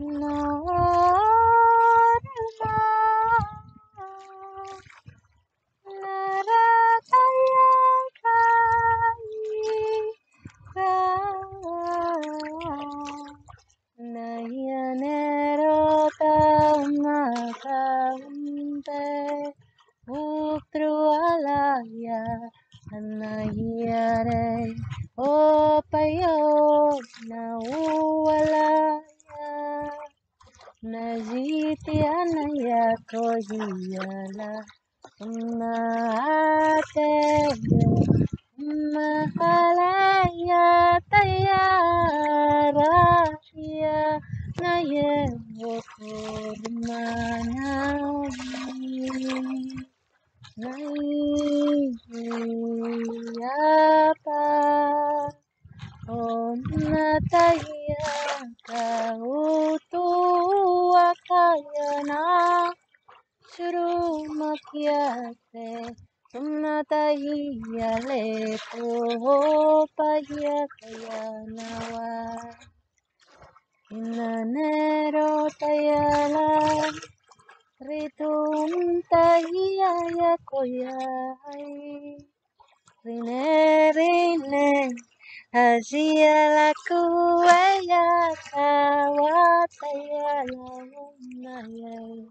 No. unde upru alaya anayare opayo na ualaya najiti anaya koyala umate mahalaya tayara ya na yeah. Naihiyapa on nataya kautua kayana shuru makyate Tumnatahiya le poho pahya kayana wa nero tayala Ritum tahiaya koyai Rine rine Hazia la kuaya kawataya la unayai